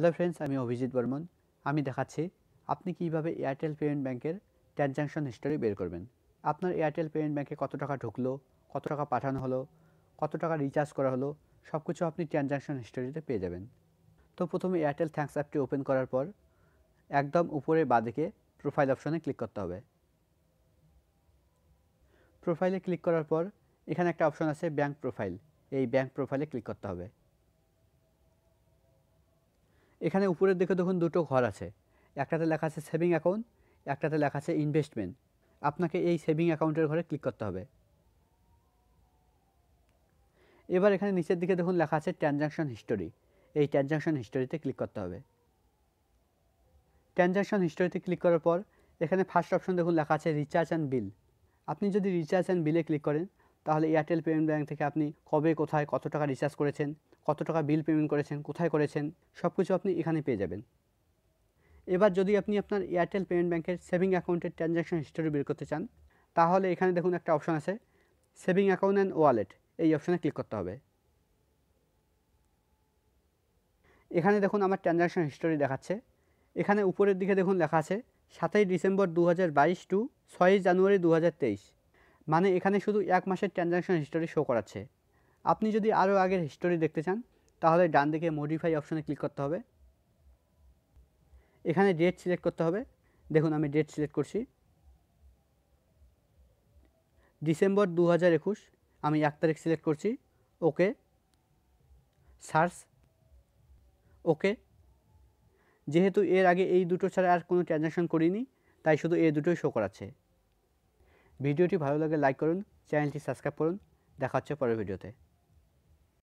hello friends আমি অভিজিৎ বর্মন আমি দেখাচ্ছি আপনি কিভাবে এয়ারটেল পেমেন্ট ব্যাংকের ট্রানজ্যাকশন হিস্টোরি বের করবেন আপনার এয়ারটেল পেমেন্ট ব্যাংকে কত টাকা ঢুকলো কত টাকা পাঠানো হলো কত টাকা রিচার্জ করা হলো সব কিছু আপনি ট্রানজ্যাকশন হিস্টোরিতে পেয়ে যাবেন তো প্রথমে এয়ারটেল থ্যাঙ্কস অ্যাপটি ওপেন করার পর একদম উপরে বাদিকে প্রোফাইল অপশনে ক্লিক করতে হবে প্রোফাইলে ক্লিক করার পর এখানে একটা অপশন আছে ব্যাংক প্রোফাইল এই ব্যাংক প্রোফাইলে ক্লিক করতে হবে এখানে উপরের দিকে দেখুন দুটো ঘর আছে একটাতে লেখা আছে সেভিং অ্যাকাউন্ট একটাতে লেখা আছে ইনভেস্টমেন্ট আপনাকে এই সেভিং অ্যাকাউন্টের ঘরে ক্লিক করতে হবে এবার এখানে নিচের দিকে দেখুন লেখা আছে ট্রানজ্যাকশন হিস্টোরি এই ট্রানজাকশন হিস্টোরিতে ক্লিক করতে হবে ট্রানজ্যাকশন হিস্টোরিতে ক্লিক করার পর এখানে ফার্স্ট অপশন দেখুন লেখা আছে রিচার্জ অ্যান্ড বিল আপনি যদি রিচার্জ অ্যান্ড বিলে ক্লিক করেন তাহলে এয়ারটেল পেমেন্ট ব্যাঙ্ক থেকে আপনি কবে কোথায় কত টাকা রিচার্জ করেছেন কত টাকা বিল পেমেন্ট করেছেন কোথায় করেছেন সব কিছু আপনি এখানে পেয়ে যাবেন এবার যদি আপনি আপনার এয়ারটেল পেমেন্ট ব্যাঙ্কের সেভিং অ্যাকাউন্টের ট্রানজ্যাকশন হিস্টোরি বের করতে চান তাহলে এখানে দেখুন একটা অপশন আছে সেভিং অ্যাকাউন্ট অ্যান্ড ওয়ালেট এই অপশানে ক্লিক করতে হবে এখানে দেখুন আমার ট্রানজ্যাকশন হিস্টোরি দেখাচ্ছে এখানে উপরের দিকে দেখুন লেখা আছে সাতাশ ডিসেম্বর দু টু ছয়ই জানুয়ারি দু মানে এখানে শুধু এক মাসের ট্রানজাকশন হিস্টোরি শো করাচ্ছে আপনি যদি আরও আগের হিস্টোরি দেখতে চান তাহলে ডান দিকে মডিফাই অপশনে ক্লিক করতে হবে এখানে ডেট সিলেক্ট করতে হবে দেখুন আমি ডেট সিলেক্ট করছি ডিসেম্বর দু হাজার একুশ আমি এক তারিখ সিলেক্ট করছি ওকে সার্চ ওকে যেহেতু এর আগে এই দুটো ছাড়া আর কোনো ট্রানজাকশন করিনি তাই শুধু এই দুটোই শো করাচ্ছে ভিডিওটি ভালো লাগে লাইক করুন চ্যানেলটি সাবস্ক্রাইব করুন দেখা হচ্ছে পরের ভিডিওতে